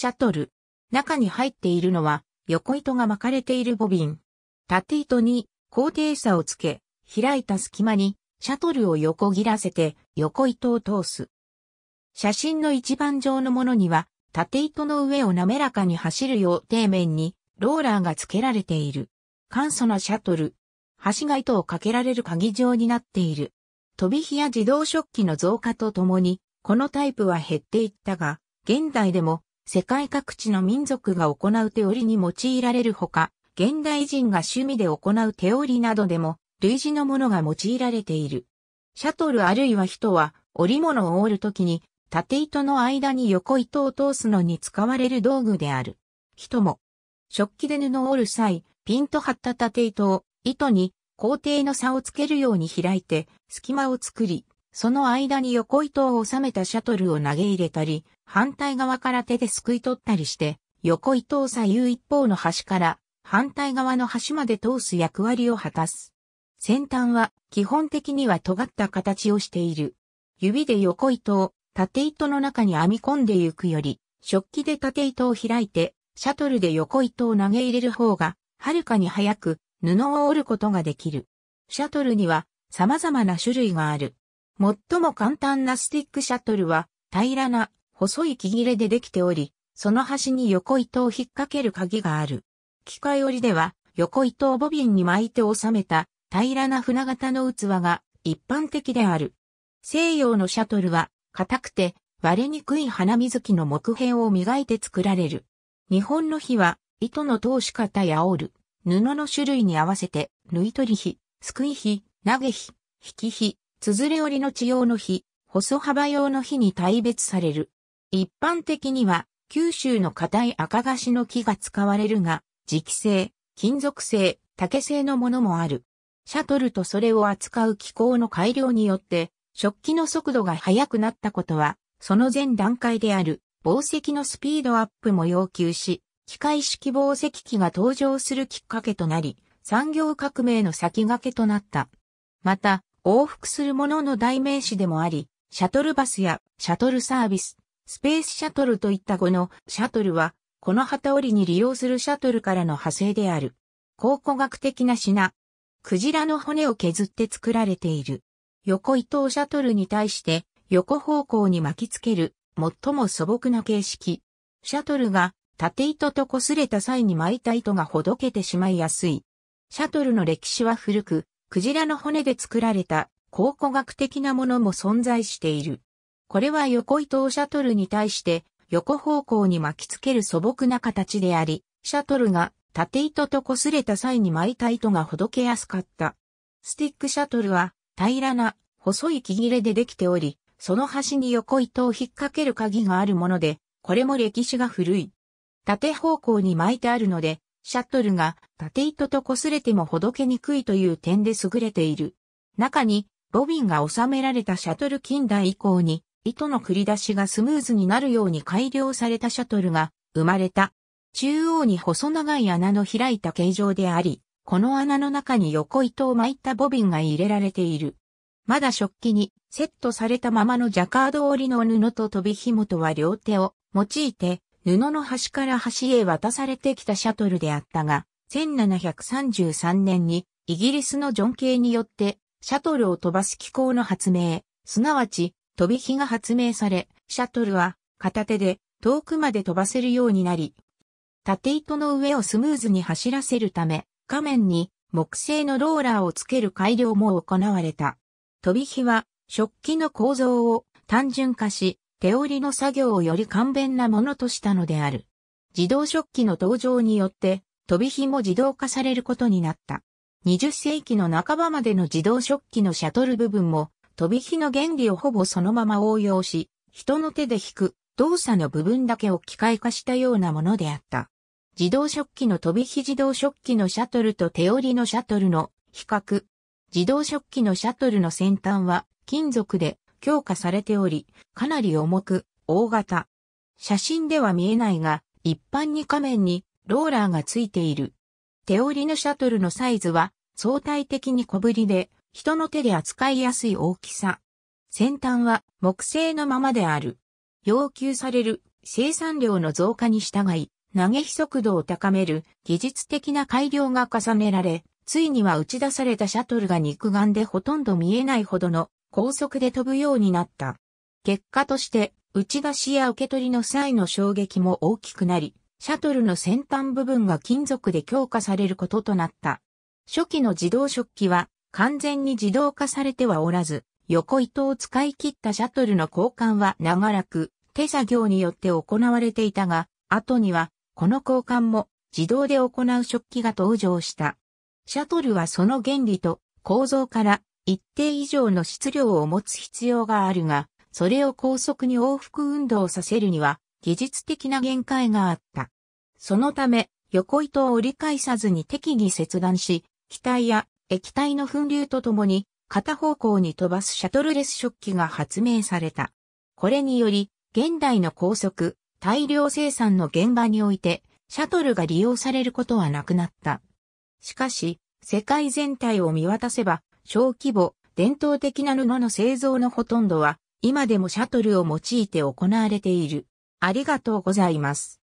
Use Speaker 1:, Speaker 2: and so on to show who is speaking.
Speaker 1: シャトル。中に入っているのは、横糸が巻かれているボビン。縦糸に高低差をつけ、開いた隙間にシャトルを横切らせて横糸を通す。写真の一番上のものには、縦糸の上を滑らかに走るよう底面にローラーが付けられている。簡素なシャトル。橋が糸をかけられる鍵状になっている。飛び火や自動食器の増加とともに、このタイプは減っていったが、現代でも世界各地の民族が行う手織りに用いられるほか、現代人が趣味で行う手織りなどでも、類似のものが用いられている。シャトルあるいは人は、織物を織るときに、縦糸の間に横糸を通すのに使われる道具である。人も、食器で布を織る際、ピンと張った縦糸を、糸に、工程の差をつけるように開いて、隙間を作り、その間に横糸を収めたシャトルを投げ入れたり、反対側から手ですくい取ったりして、横糸を左右一方の端から反対側の端まで通す役割を果たす。先端は基本的には尖った形をしている。指で横糸を縦糸の中に編み込んでいくより、食器で縦糸を開いて、シャトルで横糸を投げ入れる方が、はるかに早く布を織ることができる。シャトルには様々な種類がある。最も簡単なスティックシャトルは平らな細い木切れでできており、その端に横糸を引っ掛ける鍵がある。機械織りでは横糸をボビンに巻いて収めた平らな船型の器が一般的である。西洋のシャトルは硬くて割れにくい花水木の木片を磨いて作られる。日本の火は糸の通し方や折る布の種類に合わせて、縫い取り火、すくい火、投げ火、引き火、綴折りの地用の日、細幅用の日に大別される。一般的には、九州の硬い赤菓子の木が使われるが、磁気製、金属製、竹製のものもある。シャトルとそれを扱う機構の改良によって、食器の速度が速くなったことは、その前段階である、防石のスピードアップも要求し、機械式防石機が登場するきっかけとなり、産業革命の先駆けとなった。また、往復するものの代名詞でもあり、シャトルバスやシャトルサービス、スペースシャトルといった語のシャトルは、この旗織りに利用するシャトルからの派生である。考古学的な品。クジラの骨を削って作られている。横糸をシャトルに対して横方向に巻きつける最も素朴な形式。シャトルが縦糸と擦れた際に巻いた糸がほどけてしまいやすい。シャトルの歴史は古く、クジラの骨で作られた考古学的なものも存在している。これは横糸をシャトルに対して横方向に巻きつける素朴な形であり、シャトルが縦糸と擦れた際に巻いた糸がほどけやすかった。スティックシャトルは平らな細い木切れでできており、その端に横糸を引っ掛ける鍵があるもので、これも歴史が古い。縦方向に巻いてあるので、シャトルが縦糸と擦れてもほどけにくいという点で優れている。中に、ボビンが収められたシャトル近代以降に、糸の繰り出しがスムーズになるように改良されたシャトルが生まれた。中央に細長い穴の開いた形状であり、この穴の中に横糸を巻いたボビンが入れられている。まだ食器にセットされたままのジャカード織りの布と飛び紐とは両手を用いて布の端から端へ渡されてきたシャトルであったが、1733年にイギリスのジョン・系によってシャトルを飛ばす機構の発明、すなわち飛び火が発明され、シャトルは片手で遠くまで飛ばせるようになり、縦糸の上をスムーズに走らせるため、画面に木製のローラーをつける改良も行われた。飛び火は食器の構造を単純化し、手織りの作業をより簡便なものとしたのである。自動食器の登場によって、飛び火も自動化されることになった。20世紀の半ばまでの自動食器のシャトル部分も、飛び火の原理をほぼそのまま応用し、人の手で引く動作の部分だけを機械化したようなものであった。自動食器の飛び火自動食器のシャトルと手織りのシャトルの比較。自動食器のシャトルの先端は金属で強化されており、かなり重く、大型。写真では見えないが、一般に仮面にローラーがついている。手織りのシャトルのサイズは相対的に小ぶりで、人の手で扱いやすい大きさ。先端は木製のままである。要求される生産量の増加に従い、投げ飛速度を高める技術的な改良が重ねられ、ついには打ち出されたシャトルが肉眼でほとんど見えないほどの高速で飛ぶようになった。結果として、打ち出しや受け取りの際の衝撃も大きくなり、シャトルの先端部分が金属で強化されることとなった。初期の自動食器は完全に自動化されてはおらず、横糸を使い切ったシャトルの交換は長らく手作業によって行われていたが、後にはこの交換も自動で行う食器が登場した。シャトルはその原理と構造から一定以上の質量を持つ必要があるが、それを高速に往復運動させるには、技術的な限界があった。そのため、横糸を折り返さずに適宜切断し、機体や液体の噴流とともに、片方向に飛ばすシャトルレス食器が発明された。これにより、現代の高速、大量生産の現場において、シャトルが利用されることはなくなった。しかし、世界全体を見渡せば、小規模、伝統的な布の製造のほとんどは、今でもシャトルを用いて行われている。ありがとうございます。